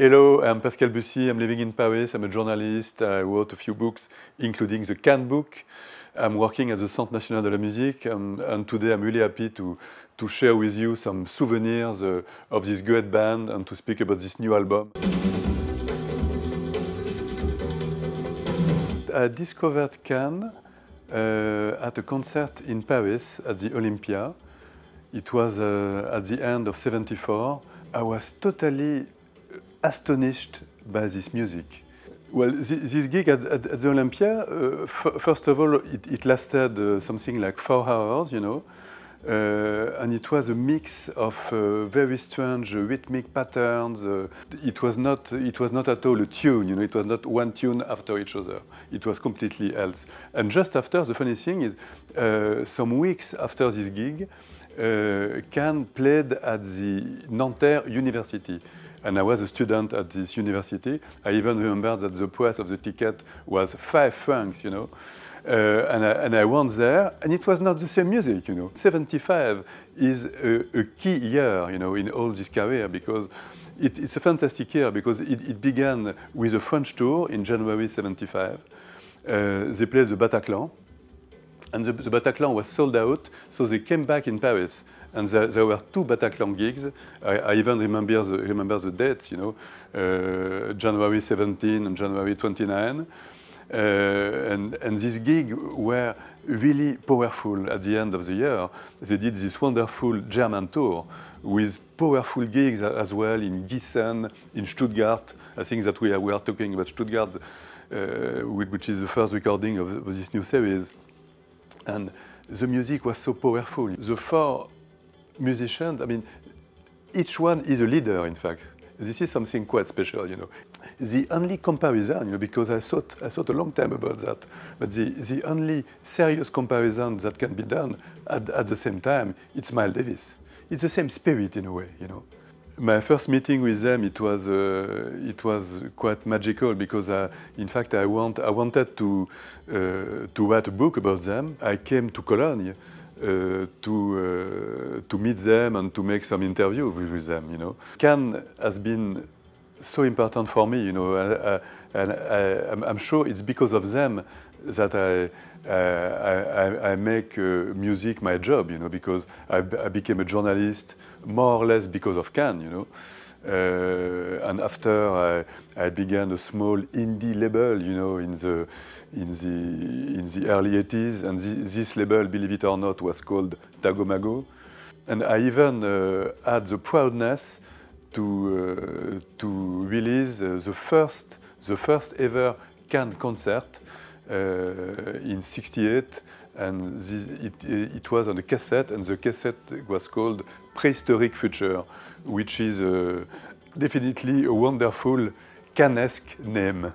Hello, I'm Pascal Bussy. I'm living in Paris. I'm a journalist. I wrote a few books, including the Cannes book. I'm working at the Centre National de la Musique, um, and today I'm really happy to, to share with you some souvenirs uh, of this great band and to speak about this new album. I discovered Cannes uh, at a concert in Paris at the Olympia. It was uh, at the end of 74. I was totally astonished by this music. Well, this, gig at, the Olympia, uh, first of all, it, it lasted uh, something like four hours, you know, uh, and it was a mix of uh, very strange rhythmic patterns. Uh, it was not, it was not at all a tune, you know, it was not one tune after each other. It was completely else. And just after, the funny thing is, uh, some weeks after this gig, Can played at the Nanterre University and I was a student at this university. I even remember that the price of the ticket was five francs, you know. Uh, and, I, and, I, went there, and it was not the same music, you know. 75 is a, a key year, you know, in all this career because it, it's a fantastic year because it, it, began with a French tour in January 75. Uh, they played the Bataclan, and the, the Bataclan was sold out, so they came back in Paris and there, there, were two Bataclan gigs. I, I, even remember the, remember the dates, you know, uh, January 17 and January 29. Uh, and, and these gigs were really powerful at the end of the year. They did this wonderful German tour with powerful gigs as well in Gießen, in Stuttgart. I think that we are, we are talking about Stuttgart, uh, which is the first recording of, of this new series. And the music was so powerful. The four musicians, I mean, each one is a leader, in fact. This is something quite special, you know. The only comparison, you know, because I thought, I thought a long time about that, but the, the only serious comparison that can be done at, at the same time, it's Miles Davis. It's the same spirit in a way, you know. My first meeting with them, it was, uh, it was quite magical because, I, in fact, I, want, I wanted to, uh, to write a book about them. I came to Cologne uh, to, uh, to meet them and to make some interview with, with them, you know. Cannes has been so important for me, you know, uh, and uh, I, am sure it's because of them that I, uh, I, I, make uh, music my job, you know, because I, became a journalist more or less because of Cannes, you know. Uh, and after I, I, began a small indie label, you know, in the in the in the early 80s, and this label, believe it or not, was called Tagomago, and I even uh, had the proudness to, uh, to release uh, the, first, the first ever Cannes concert uh, in 68 and this, it, it, was on a cassette, and the cassette was called Prehistoric Future, which is definitely a wonderful Canesque name.